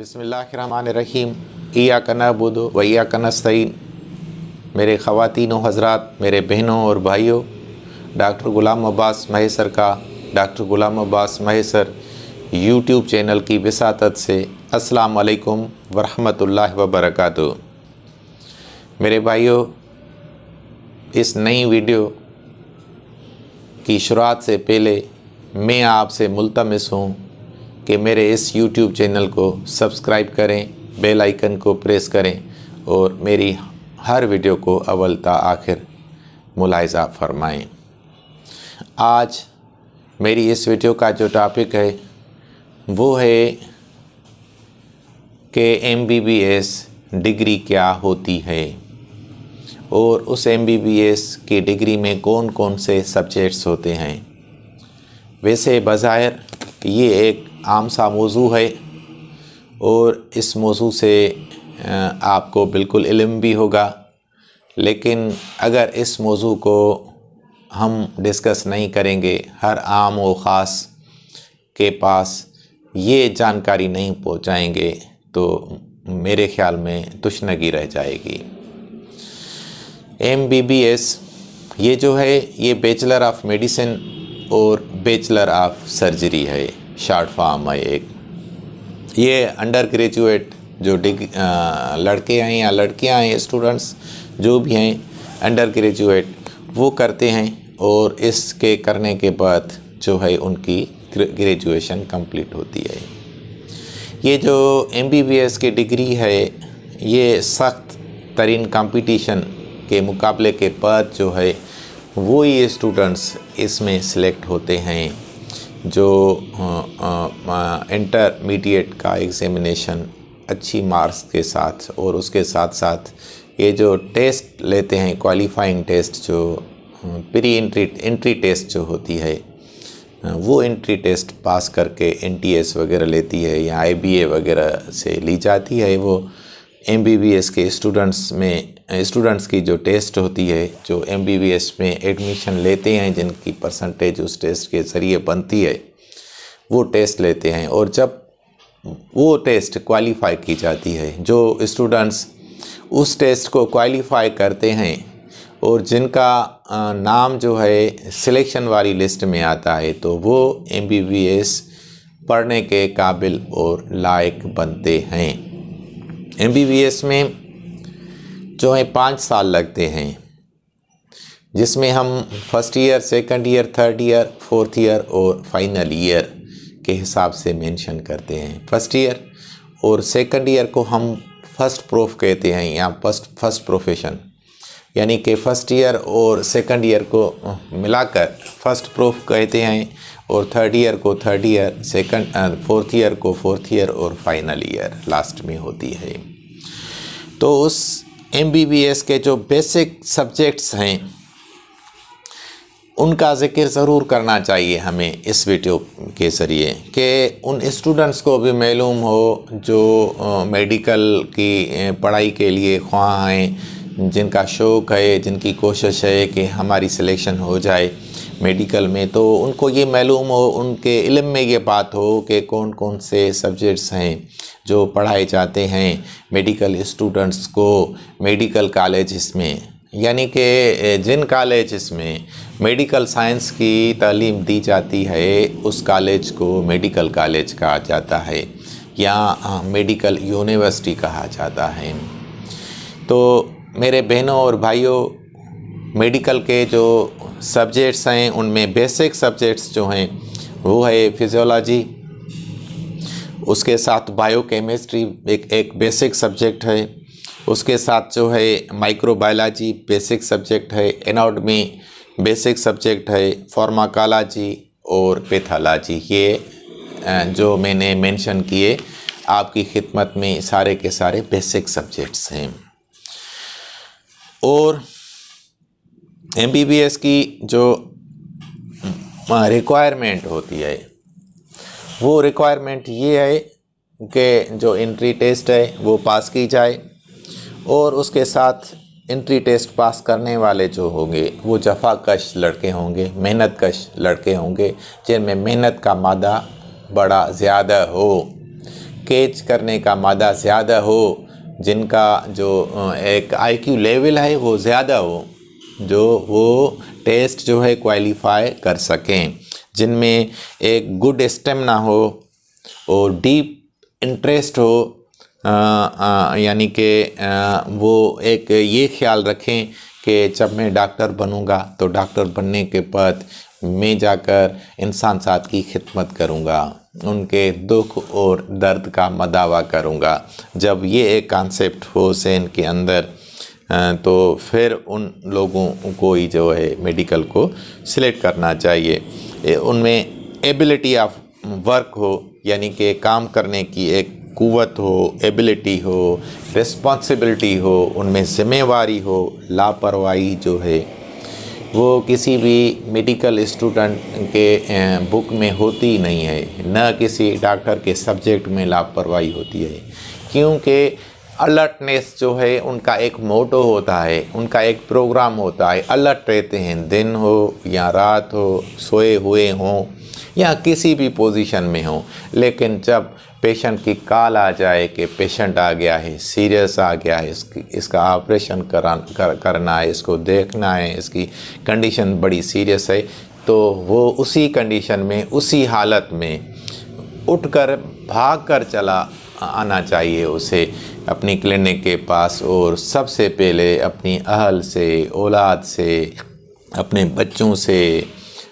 बिसमीम ईया कना बुदो वैया कनस्तैन मेरे ख़वान हजरात मेरे बहनों और भाइयों डॉक्टर ग़ुलाम अब्बास महेसर का doctor Ghulam Abbas Mahesar YouTube channel की वसात से अस्सलाम वालेकुम वरहमतुल्लाह वबरकत मेरे भाइयों इस नई वीडियो की शुरुआत से पहले मैं आपसे मुलतमस हूँ कि मेरे इस YouTube चैनल को सब्सक्राइब करें बेल आइकन को प्रेस करें और मेरी हर वीडियो को अव्वल आखिर मुलायजा फरमाएं आज मेरी इस वीडियो का जो टॉपिक है वो है कि एम डिग्री क्या होती है और उस एम की डिग्री में कौन कौन से सब्जेक्ट्स होते हैं वैसे बज़ाहिर ये एक आम सा मौजू है और इस मौजू से आपको बिल्कुल इल्म भी होगा लेकिन अगर इस मौजू को हम डिस्कस नहीं करेंगे हर आम व ख़ास के पास ये जानकारी नहीं पहुँचाएँगे तो मेरे ख्याल में तुशनगी रह जाएगी एम बी बी एस ये जो है ये बेचलर ऑफ मेडिसिन और बेचलर ऑफ सर्जरी है शॉर्ट फॉर्म है एक ये अंडर ग्रेजुएट जो डिग लड़के हैं या लड़कियां हैं स्टूडेंट्स जो भी हैं अंडर ग्रेजुएट वो करते हैं और इसके करने के बाद जो है उनकी ग्रेजुएशन कंप्लीट होती है ये जो एम की डिग्री है ये सख्त तरीन कंपटीशन के मुकाबले के बाद जो है वो ही स्टूडेंट्स इसमें सेलेक्ट होते हैं जो इंटरमीडिएट का एग्ज़ामिनेशन अच्छी मार्क्स के साथ और उसके साथ साथ ये जो टेस्ट लेते हैं क्वालिफाइंग टेस्ट जो प्री इंट्री इंट्री टेस्ट जो होती है वो इंट्री टेस्ट पास करके एन वगैरह लेती है या आई वगैरह से ली जाती है वो एम के स्टूडेंट्स में स्टूडेंट्स की जो टेस्ट होती है जो एम में एडमिशन लेते हैं जिनकी परसेंटेज उस टेस्ट के ज़रिए बनती है वो टेस्ट लेते हैं और जब वो टेस्ट क्वालिफाई की जाती है जो स्टूडेंट्स उस टेस्ट को क्वालिफाई करते हैं और जिनका नाम जो है सिलेक्शन वाली लिस्ट में आता है तो वो एम पढ़ने के काबिल और लायक बनते हैं एम में जो है पाँच साल लगते हैं जिसमें हम first year second year third year fourth year और फाइनल ईयर के हिसाब से मेंशन करते हैं फर्स्ट ईयर और सेकंड ईयर को हम फर्स्ट प्रूफ कहते हैं या फर्स्ट फर्स्ट प्रोफेशन यानी कि फ़र्स्ट ईयर और सेकंड ईयर को मिलाकर फर्स्ट प्रूफ कहते हैं और थर्ड ईयर को third year second fourth year को फोर्थ ईयर और फाइनल ईयर लास्ट में होती है तो उस एमबीबीएस के जो बेसिक सब्जेक्ट्स हैं उनका ज़िक्र ज़रूर करना चाहिए हमें इस वीडियो के ज़रिए कि उन स्टूडेंट्स को भी मालूम हो जो मेडिकल की पढ़ाई के लिए ख्वाह हैं जिनका शौक़ है जिनकी कोशिश है कि हमारी सिलेक्शन हो जाए मेडिकल में तो उनको ये मालूम हो उनके इलम में ये बात हो कि कौन कौन से सब्जेक्ट्स हैं जो पढ़ाए जाते हैं मेडिकल स्टूडेंट्स को मेडिकल कॉलेज में यानी कि जिन कॉलेज में मेडिकल साइंस की तालीम दी जाती है उस कॉलेज को मेडिकल कॉलेज कहा जाता है या मेडिकल यूनिवर्सिटी कहा जाता है तो मेरे बहनों और भाइयों मेडिकल के जो सब्जेक्ट्स हैं उनमें बेसिक सब्जेक्ट्स जो हैं वो है फिज़ियोलॉजी उसके साथ बायोकेमिस्ट्री एक एक बेसिक सब्जेक्ट है उसके साथ जो है माइक्रोबायोलॉजी बेसिक सब्जेक्ट है एनाडमी बेसिक सब्जेक्ट है फार्माकोलॉजी और पैथोलॉजी ये जो मैंने मेंशन किए आपकी खिदमत में सारे के सारे बेसिक सब्जेक्ट्स हैं और एम की जो रिक्वायरमेंट होती है वो रिक्वायरमेंट ये है कि जो इंट्री टेस्ट है वो पास की जाए और उसके साथ इंट्री टेस्ट पास करने वाले जो होंगे वो जफाकश लड़के होंगे मेहनत कश लड़के होंगे जिनमें मेहनत का मादा बड़ा ज़्यादा हो कैच करने का मादा ज़्यादा हो जिनका जो एक आईक्यू लेवल है वो ज़्यादा हो जो वो टेस्ट जो है क्वालिफाई कर सकें जिनमें एक गुड स्टेमिना हो और डीप इंटरेस्ट हो यानी कि वो एक ये ख्याल रखें कि जब मैं डॉक्टर बनूंगा तो डॉक्टर बनने के बाद मैं जाकर इंसान साथ की खिदमत करूंगा उनके दुख और दर्द का मदावा करूंगा जब ये एक कॉन्सेप्ट हो से के अंदर तो फिर उन लोगों को ही जो है मेडिकल को सिलेक्ट करना चाहिए उनमें एबिलिटी ऑफ वर्क हो यानी कि काम करने की एक कुवत हो एबिलिटी हो रिस्पॉन्सिबिलिटी हो उनमें ज़िम्मेवारी हो लापरवाही जो है वो किसी भी मेडिकल स्टूडेंट के बुक में होती नहीं है न किसी डॉक्टर के सब्जेक्ट में लापरवाही होती है क्योंकि अलर्टनेस जो है उनका एक मोटो होता है उनका एक प्रोग्राम होता है अलर्ट रहते हैं दिन हो या रात हो सोए हुए हों या किसी भी पोजीशन में हो लेकिन जब पेशेंट की कॉल आ जाए कि पेशेंट आ गया है सीरियस आ गया है इसकी इसका ऑपरेशन कर, करना है इसको देखना है इसकी कंडीशन बड़ी सीरियस है तो वो उसी कंडीशन में उसी हालत में उठकर भाग कर चला आना चाहिए उसे अपनी क्लिनिक के पास और सबसे पहले अपनी अहल से औलाद से अपने बच्चों से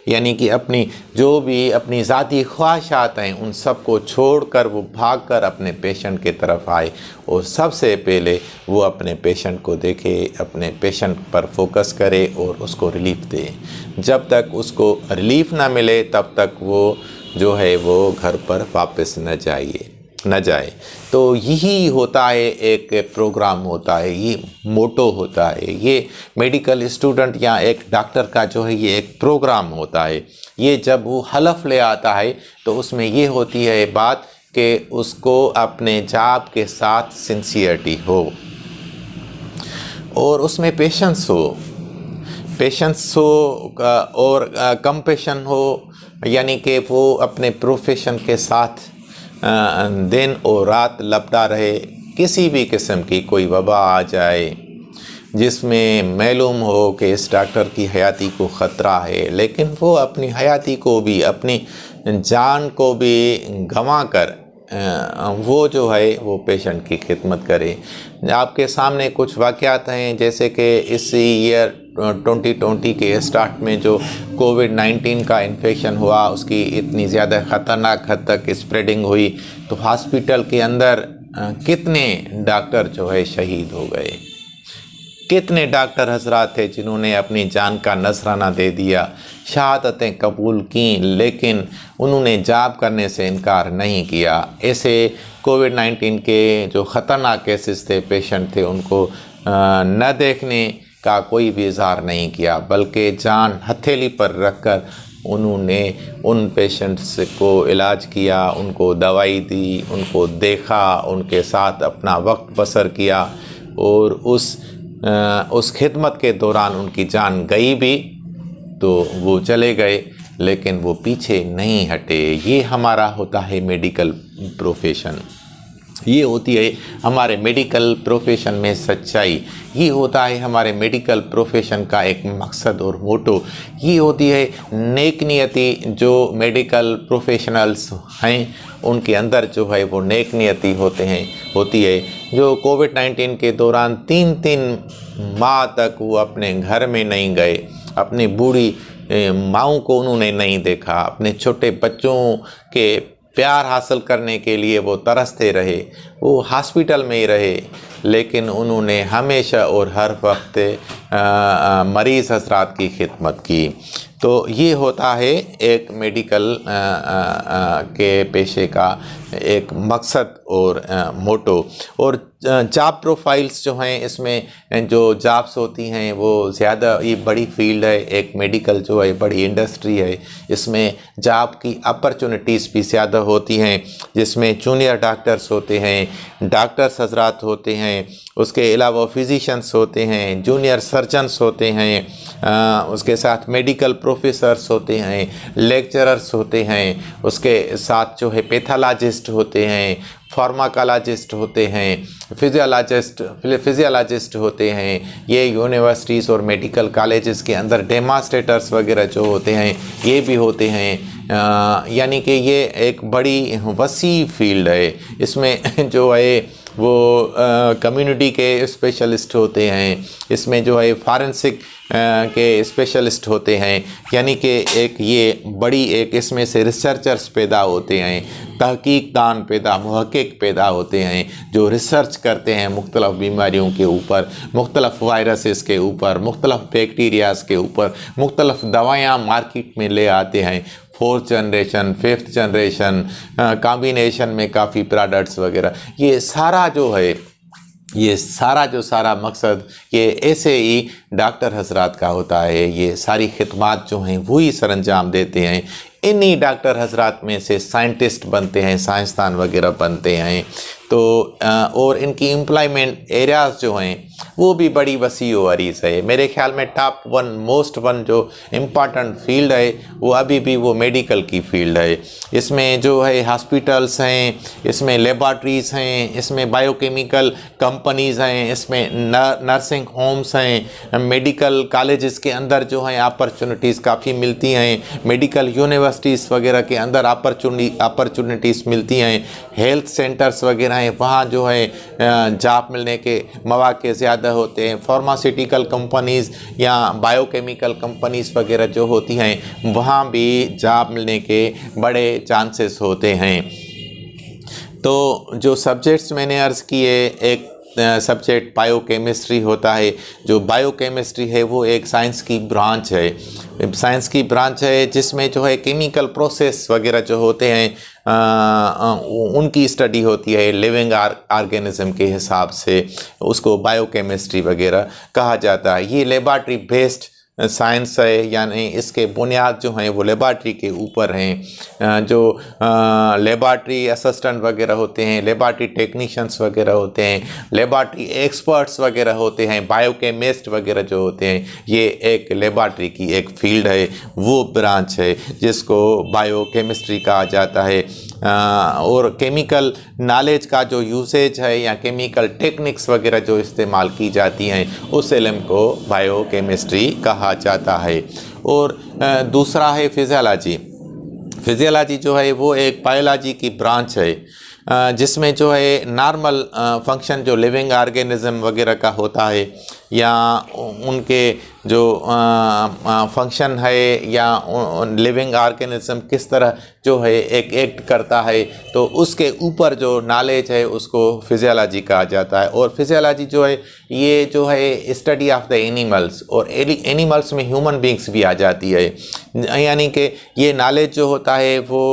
यानी कि अपनी जो भी अपनी ज़ाती ख्वाहिशात हैं उन सब को छोड़ कर वो भाग कर अपने पेशेंट के तरफ आए और सबसे पहले वो अपने पेशेंट को देखे अपने पेशेंट पर फोकस करे और उसको रिलीफ दे जब तक उसको रिलीफ ना मिले तब तक वो जो है वो घर पर वापस न जाइए न जाए तो यही होता है एक प्रोग्राम होता है ये मोटो होता है ये मेडिकल स्टूडेंट या एक डॉक्टर का जो है ये एक प्रोग्राम होता है ये जब वो हलफ ले आता है तो उसमें ये होती है बात कि उसको अपने जाप के साथ सिंसियरटी हो और उसमें पेशेंस हो पेशेंस हो और कंपेशन हो यानी कि वो अपने प्रोफेशन के साथ दिन और रात लपटा रहे किसी भी किस्म की कोई वबा आ जाए जिसमें मालूम हो कि इस डॉक्टर की हयाती को ख़तरा है लेकिन वो अपनी हयाती को भी अपनी जान को भी गंवा कर वो जो है वो पेशेंट की खिदमत करे आपके सामने कुछ वाक़ात हैं जैसे कि इस ईयर 2020 के स्टार्ट में जो कोविड 19 का इन्फेक्शन हुआ उसकी इतनी ज़्यादा ख़तरनाक हद तक स्प्रेडिंग हुई तो हॉस्पिटल के अंदर कितने डॉक्टर जो है शहीद हो गए कितने डॉक्टर हजरात थे जिन्होंने अपनी जान का नसराना दे दिया शहादतें कबूल की लेकिन उन्होंने जाप करने से इनकार नहीं किया ऐसे कोविड 19 के जो ख़तरनाक केसेस थे पेशेंट थे उनको न देखने का कोई भी इजहार नहीं किया बल्कि जान हथेली पर रखकर उन्होंने उन पेशेंट्स को इलाज किया उनको दवाई दी उनको देखा उनके साथ अपना वक्त बसर किया और उस उस खिदमत के दौरान उनकी जान गई भी तो वो चले गए लेकिन वो पीछे नहीं हटे ये हमारा होता है मेडिकल प्रोफेशन ये होती है हमारे मेडिकल प्रोफेशन में सच्चाई ये होता है हमारे मेडिकल प्रोफेशन का एक मकसद और मोटो ये होती है नेक नियति जो मेडिकल प्रोफेशनल्स हैं उनके अंदर जो है वो नेक नियति होते हैं होती है जो कोविड 19 के दौरान तीन तीन माह तक वो अपने घर में नहीं गए अपनी बूढ़ी माओ को उन्होंने नहीं देखा अपने छोटे बच्चों के प्यार हासिल करने के लिए वो तरसते रहे वो हॉस्पिटल में ही रहे लेकिन उन्होंने हमेशा और हर वक्त मरीज़ हजरात की खिदमत की तो ये होता है एक मेडिकल आ, आ, आ, के पेशे का एक मकसद और आ, मोटो और जॉब प्रोफाइल्स जो हैं इसमें जो जॉब्स होती हैं वो ज़्यादा ये बड़ी फील्ड है एक मेडिकल जो है बड़ी इंडस्ट्री है इसमें जॉब की अपॉर्चुनिटीज़ भी ज़्यादा होती हैं जिसमें जूनियर डॉक्टर्स होते हैं डॉक्टर्स हजरात होते हैं उसके अलावा फिजिशंस होते हैं जूनियर सर्जनस होते हैं आ, उसके साथ मेडिकल प्रोफेसर्स होते हैं लेक्चरर्स होते हैं उसके साथ जो है पैथालाजिस्ट होते हैं फार्माकोलॉजिस्ट होते हैं फिजियोलॉजिस्ट फिजियोलॉजिस्ट होते हैं ये यूनिवर्सिटीज़ और मेडिकल कॉलेजेस के अंदर डेमास्ट्रेटर्स वगैरह जो होते हैं ये भी होते हैं यानी कि ये एक बड़ी वसी फील्ड है इसमें जो है वो कम्युनिटी के स्पेशलिस्ट होते हैं इसमें जो है फारेंसिक के स्पेशलिस्ट होते हैं यानी कि एक ये बड़ी एक इसमें से रिसर्चर्स पैदा होते हैं तहकीकदान पैदा महक़ पैदा होते हैं जो रिसर्च करते हैं मुख्तलफ़ बीमारियों के ऊपर मुख्तलफ़ वायरसेस के ऊपर मुख्तलफ़ बैक्टीरियाज़ के ऊपर मुख्तलफ़ दवायाँ मार्केट में ले आते हैं fourth generation fifth generation combination में काफ़ी प्रोडक्ट्स वगैरह ये सारा जो है ये सारा जो सारा मकसद ये ऐसे ही e डॉक्टर हजरात का होता है ये सारी खदमात जो हैं वही सर अंजाम देते हैं इन्हीं डॉक्टर हजरात में से साइंटिस्ट बनते हैं साइंसदान वगैरह बनते हैं तो और इनकी एम्प्लॉयमेंट एरियाज़ जो हैं वो भी बड़ी वसी वरीज है मेरे ख्याल में टॉप वन मोस्ट वन जो इम्पॉर्टेंट फील्ड है वो अभी भी वो मेडिकल की फील्ड है इसमें जो है हॉस्पिटल्स हैं इसमें लेबॉट्रीज हैं इसमें बायोकेमिकल कंपनीज़ हैं इसमें नर्सिंग होम्स हैं मेडिकल कॉलेज़ के अंदर जो है अपॉर्चुनिटीज़ काफ़ी मिलती हैं मेडिकल यूनिवर्सिटीज़ वगैरह के अंदर अपॉर्चुनिटी अपॉर्चुनिटीज़ मिलती हैं हेल्थ सेंटर्स वगैरह हैं वहाँ जो है जॉब मिलने के मौाक़े ज़्यादा होते हैं फार्मास्यूटिकल कंपनीज़ या बायोकेमिकल कंपनीज़ वगैरह जो होती हैं वहाँ भी जॉब मिलने के बड़े चांसेस होते हैं तो जो सब्जेक्ट्स मैंने अर्ज़ किए एक सब्जेक्ट बायोकेमिस्ट्री होता है जो बायोकेमिस्ट्री है वो एक साइंस की ब्रांच है साइंस की ब्रांच है जिसमें जो है केमिकल प्रोसेस वगैरह जो होते हैं उनकी स्टडी होती है लिविंग आर्गेनिज्म के हिसाब से उसको बायोकेमिस्ट्री वगैरह कहा जाता है ये लेबॉर्ट्री बेस्ड साइंस है यानी इसके बुनियाद जो हैं वो लेबार्ट्री के ऊपर हैं जो लेबार्ट्री असिस्टेंट वगैरह होते हैं लेबार्ट्री टेक्नीशियंस वगैरह होते हैं लेबार्ट्री एक्सपर्ट्स वगैरह होते हैं बायोकेमिस्ट वगैरह जो होते हैं ये एक लेबार्ट्री की एक फील्ड है वो ब्रांच है जिसको बायोकेमिस्ट्री कहा जाता है और केमिकल नॉलेज का जो यूसेज है या केमिकल टेक्निक्स वगैरह जो इस्तेमाल की जाती हैं उस इलम को बायो केमिस्ट्री कहा जाता है और दूसरा है फिजियोलॉजी फिजियोलॉजी जो है वो एक बायोलॉजी की ब्रांच है जिसमें जो है नॉर्मल फंक्शन जो लिविंग ऑर्गेनिज़म वगैरह का होता है या उनके जो फंक्शन है या लिविंग ऑर्गेनिज्म किस तरह जो है एक एक्ट करता है तो उसके ऊपर जो नॉलेज है उसको फिजियोलॉजी कहा जाता है और फिजियोलॉजी जो है ये जो है स्टडी ऑफ द एनिमल्स और एनिमल्स में ह्यूमन बींग्स भी आ जाती है यानी कि ये नॉलेज जो होता है वो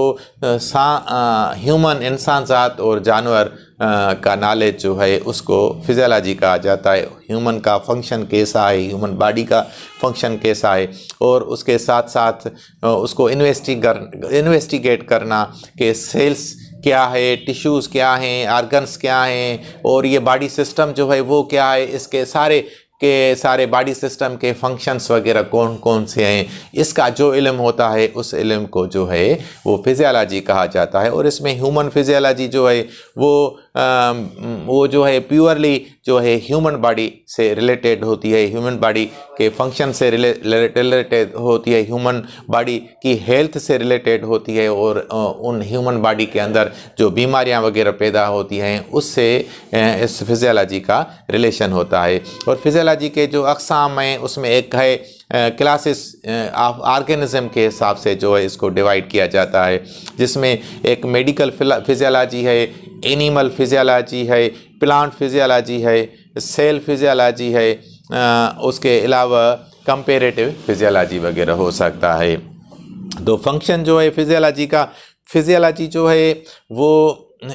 ह्यूमन इंसान जात और जानवर का नॉलेज जो है उसको फिजियोलॉजी कहा जाता है ह्यूमन का फंक्शन कैसा है ह्यूमन बॉडी का फंक्शन कैसा है और उसके साथ साथ उसको इन्वेस्टिगर इन्वेस्टिगेट करना कि सेल्स क्या है टिश्यूज़ क्या हैं आर्गन्स क्या हैं और ये बॉडी सिस्टम जो है वो क्या है इसके सारे के सारे बॉडी सिस्टम के फंक्शंस वगैरह कौन कौन से हैं इसका जो इलम होता है उस इलम को जो है वो फिजियालॉजी कहा जाता है और इसमें ह्यूमन फिजियालॉजी जो है वो वो जो है प्योरली जो है ह्यूमन बॉडी से रिलेटेड होती है ह्यूमन बॉडी के फंक्शन से रिलेटेड होती है ह्यूमन बॉडी की हेल्थ से रिलेटेड होती है और उन ह्यूमन बॉडी के अंदर जो बीमारियां वगैरह पैदा होती हैं उससे इस फिजियोलॉजी का रिलेशन होता है और फिजियोलॉजी के जो अकसाम हैं उसमें एक है क्लासेस ऑफ आर्गेनिज्म के हिसाब से जो है इसको डिवाइड किया जाता है जिसमें एक मेडिकल फिजियालॉजी है एनिमल फिजियालॉजी है प्लांट फिजियालॉजी है सेल फिजियालॉजी है उसके अलावा कंपेरेटिव फिजियालॉजी वगैरह हो सकता है तो फंक्शन जो है फिजियालॉजी का फिजियालॉजी जो है वो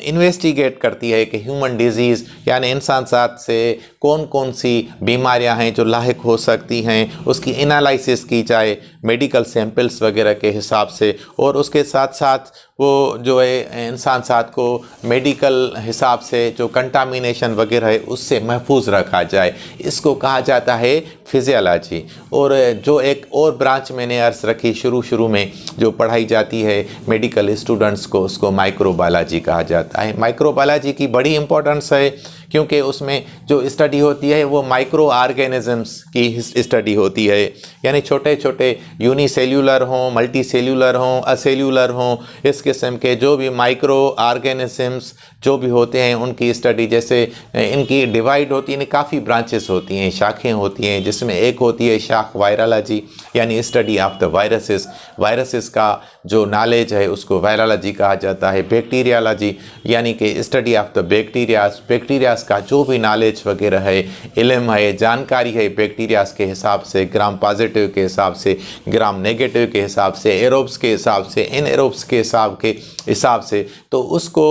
इन्वेस्टिगेट करती है कि ह्यूमन डिजीज़ यानी इंसान साथ से कौन कौन सी बीमारियां हैं जो लाक हो सकती हैं उसकी एनालिसिस की जाए मेडिकल सैंपल्स वगैरह के हिसाब से और उसके साथ साथ वो जो है इंसान साथ को मेडिकल हिसाब से जो कंटामिनेशन वगैरह है उससे महफूज रखा जाए इसको कहा जाता है फिजियालॉजी और जो एक और ब्रांच मैंने अर्ज रखी शुरू शुरू में जो पढ़ाई जाती है मेडिकल स्टूडेंट्स को उसको माइक्रोबायोलॉजी कहा जाता है माइक्रोबायोलॉजी की बड़ी इंपॉर्टेंस है क्योंकि उसमें जो स्टडी होती है वो माइक्रो ऑर्गेनिजम्स की स्टडी होती है यानी छोटे छोटे यूनिसेल्यूलर हों मल्टी सेल्यूलर हों असेल्यूलर हों इस किस्म के जो भी माइक्रो ऑर्गेनिजम्स जो भी होते हैं उनकी स्टडी जैसे इनकी डिवाइड होती है काफ़ी ब्रांचेस होती हैं शाखें होती हैं जिसमें एक होती है शाख वायरलॉजी यानी study of the viruses viruses का जो नॉलेज है उसको वायरोलॉजी कहा जाता है बैक्टीरियालॉजी यानी कि study of the bacterias bacterias का जो भी नॉलेज वगैरह है इलम है जानकारी है बैक्टीरियाज के हिसाब से ग्राम पॉजिटिव के हिसाब से ग्राम नेगेटिव के हिसाब से एरोब्स के हिसाब से इन एरोब्स के हिसाब के हिसाब से तो उसको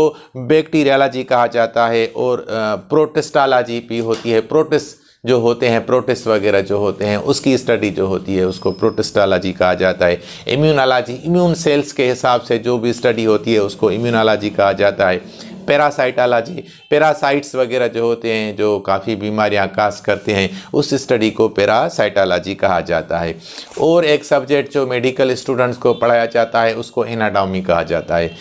बैक्टीरियालॉजी कहा जाता है और प्रोटेस्टालॉजी भी होती है प्रोटेस्ट जो होते हैं प्रोटेस्ट वगैरह जो होते हैं उसकी स्टडी जो होती है उसको प्रोटेस्टालॉजी कहा जाता है इम्यूनोलॉजी इम्यून सेल्स के हिसाब से जो भी स्टडी होती है उसको इम्यूनोलॉजी कहा जाता है पैरासाइटालॉजी पैरासाइट्स वगैरह जो होते हैं जो काफ़ी बीमारियां कास करते हैं उस स्टडी को पैरासाइटालॉजी कहा जाता है और एक सब्जेक्ट जो मेडिकल स्टूडेंट्स को पढ़ाया जाता है उसको एनाटॉमी कहा जाता है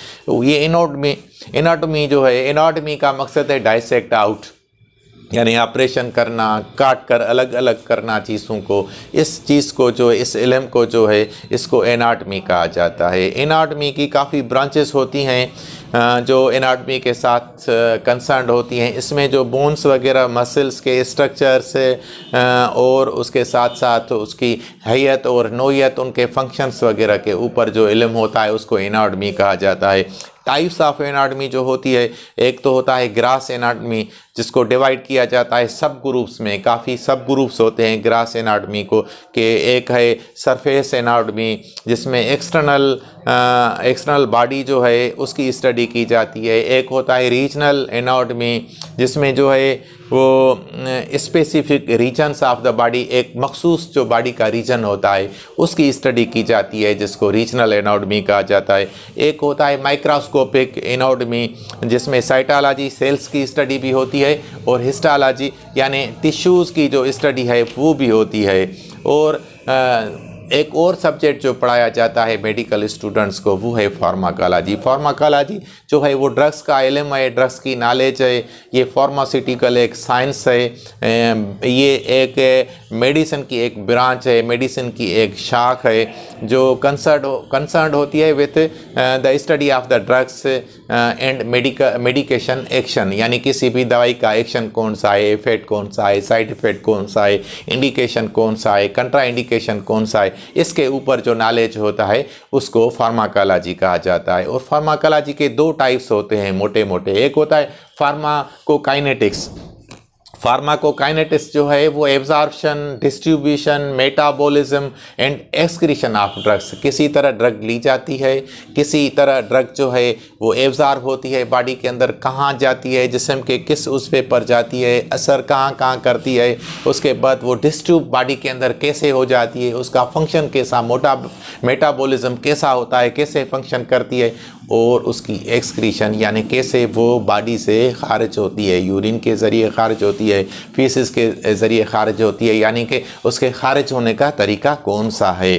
ये इनोटमी एनाटॉमी जो है एनाटॉमी का मकसद है डाइसेक्ट आउट यानी ऑपरेशन करना काट कर अलग अलग करना चीज़ों को इस चीज़ को जो इस इलम को जो है इसको एनाटमी कहा जाता है एनाटमी की काफ़ी ब्रांचेस होती हैं जो एनाटमी के साथ कंसर्न होती हैं इसमें जो बोन्स वगैरह मसल्स के स्ट्रक्चर्स और उसके साथ साथ उसकी हैत और नोयत उनके फंक्शंस वगैरह के ऊपर जो इलम होता है उसको एनाटमी कहा जाता है टाइप्स ऑफ एनाटमी जो होती है एक तो होता है ग्रास एनाटमी जिसको डिवाइड किया जाता है सब ग्रुप्स में काफ़ी सब ग्रुप्स होते हैं ग्रास एनाटमी को कि एक है सरफेस एनाटमी जिसमें एक्सटर्नल एक्सटर्नल बॉडी जो है उसकी स्टडी की जाती है एक होता है रीजनल एनाटमी जिसमें जो है वो specific regions of the body एक मखसूस जो बॉडी का रीजन होता है उसकी स्टडी की जाती है जिसको रीजनल एनाडमी कहा जाता है एक होता है माइक्रोस्कोपिक एनाडमी जिसमें साइटालॉजी सेल्स की स्टडी भी होती है और हिस्टालॉजी यानी टिश्यूज़ की जो स्टडी है वो भी होती है और आ, एक और सब्जेक्ट जो पढ़ाया जाता है मेडिकल स्टूडेंट्स को वो है फार्माकोलॉजी फार्माकोलॉजी जो है वो ड्रग्स का इलम है ड्रग्स की नॉलेज है ये फार्मास्यूटिकल एक साइंस है ये एक मेडिसिन की एक ब्रांच है मेडिसिन की एक शाख है जो कंसर्ड कंसर्न होती है with the study of the drugs and medica medication action यानी किसी भी दवाई का एक्शन कौन सा है इफेक्ट कौन सा है साइड इफेक्ट कौन सा है इंडिकेशन कौन सा है कंट्रा इंडिकेशन कौन सा है इसके ऊपर जो नॉलेज होता है उसको फार्माकोलॉजी कहा जाता है और फार्माकोलॉजी के दो टाइप्स होते हैं मोटे मोटे एक होता है फार्माकोकाइनेटिक्स फार्माकोकाइनेटिस जो है वो absorption distribution metabolism and excretion of drugs किसी तरह ड्रग ली जाती है किसी तरह ड्रग जो है वो एब्जॉर्ब होती है बॉडी के अंदर कहाँ जाती है जिसम के किस उस पे पर जाती है असर कहाँ कहाँ करती है उसके बाद वो डिस्ट्रीब बॉडी के अंदर कैसे हो जाती है उसका फंक्शन कैसा मोटा मेटाबोलिज़म कैसा होता है कैसे फंक्शन करती है और उसकी एक्सक्रीशन यानी कैसे वो बॉडी से खारिज होती है यूरिन के ज़रिए खारिज होती है फीसिस के ज़रिए खारिज होती है यानी कि उसके खारिज होने का तरीका कौन सा है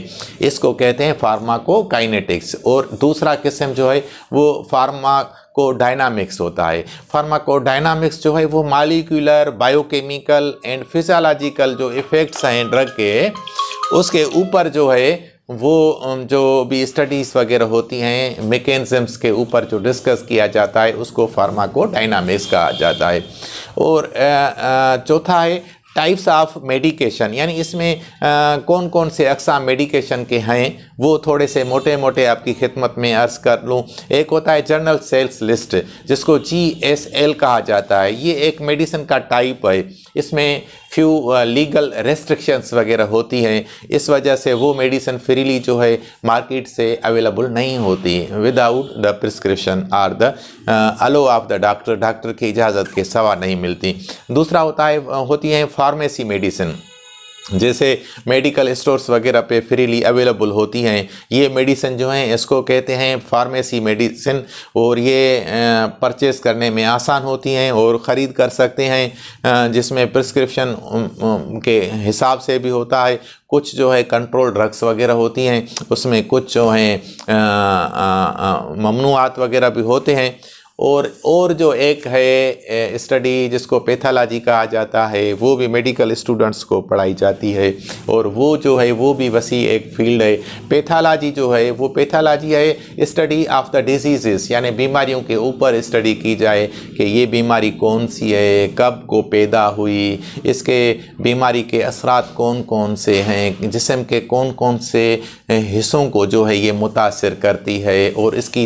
इसको कहते हैं फार्माकोकाइनेटिक्स और दूसरा किस्म जो है वो फार्मा को डायनामिक्स होता है फार्माकोडायनामिक्स जो है वो मालिकुलर बायोकेमिकल एंड फिजियोलॉजिकल जो इफ़ेक्ट्स हैं ड्रग के उसके ऊपर जो है वो जो भी स्टडीज़ वगैरह होती हैं मेकेज़म्स के ऊपर जो डिस्कस किया जाता है उसको फार्माको को कहा जाता है और चौथा है टाइप्स ऑफ मेडिकेशन यानी इसमें आ, कौन कौन से अकसा मेडिकेशन के हैं वो थोड़े से मोटे मोटे आपकी खिदमत में अर्ज कर लूँ एक होता है जर्नल सेल्स लिस्ट जिसको जी एस एल कहा जाता है ये एक मेडिसिन का टाइप है इसमें फ्यू लीगल रेस्ट्रिक्शंस वगैरह होती हैं इस वजह से वो मेडिसिन फ्रीली जो है मार्केट से अवेलेबल नहीं होती without the prescription or the allow of the doctor doctor की इजाज़त के सवा नहीं मिलती दूसरा होता है होती हैं फार्मेसी मेडिसिन जैसे मेडिकल स्टोर्स वगैरह पे फ्रीली अवेलेबल होती हैं ये मेडिसिन जो हैं इसको कहते हैं फार्मेसी मेडिसिन और ये परचेस करने में आसान होती हैं और ख़रीद कर सकते हैं जिसमें प्रिस्क्रिप्शन के हिसाब से भी होता है कुछ जो है कंट्रोल ड्रग्स वगैरह होती हैं उसमें कुछ जो हैं ममनूआत वगैरह भी होते हैं और और जो एक है स्टडी जिसको पैथालाजी कहा जाता है वो भी मेडिकल स्टूडेंट्स को पढ़ाई जाती है और वो जो है वो भी वसी एक फील्ड है पैथालॉजी जो है वो पैथालाजी है स्टडी ऑफ द डिजीज़ यानी बीमारियों के ऊपर स्टडी की जाए कि ये बीमारी कौन सी है कब को पैदा हुई इसके बीमारी के असरा कौन कौन से हैं जिसम के कौन कौन से हिस्सों को जो है ये मुतासर करती है और इसकी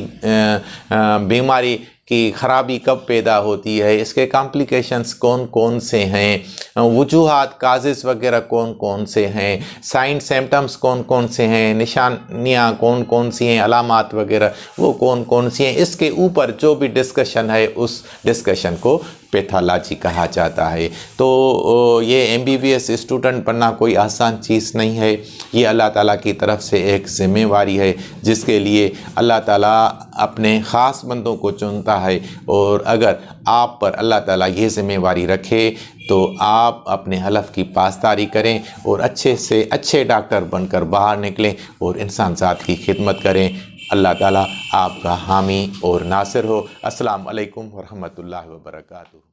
बीमारी कि ख़राबी कब पैदा होती है इसके कॉम्प्लिकेशंस कौन कौन से हैं वजूहत काजेज़ वगैरह कौन कौन से हैं साइन सिम्टम्स कौन कौन से हैं निशानियाँ कौन कौन सी हैं अलामत वगैरह वो कौन कौन सी हैं इसके ऊपर जो भी डिस्कशन है उस डिस्कशन को पैथालाजी कहा जाता है तो ये M B B S student बनना कोई आसान चीज़ नहीं है ये अल्लाह ताला की तरफ से एक ज़िम्मेवारी है जिसके लिए अल्लाह ताला अपने ख़ास बंदों को चुनता है और अगर आप पर अल्लाह ताला ये ज़िम्मेवारी रखे तो आप अपने हलफ की पासदारी करें और अच्छे से अच्छे डॉक्टर बनकर बाहर निकलें और इंसान ज़ात की खिदमत करें अल्लाह ताला आपका हामी और नासिर हो अस्सलाम वालेकुम रहमतुल्लाहि व बरकातुहू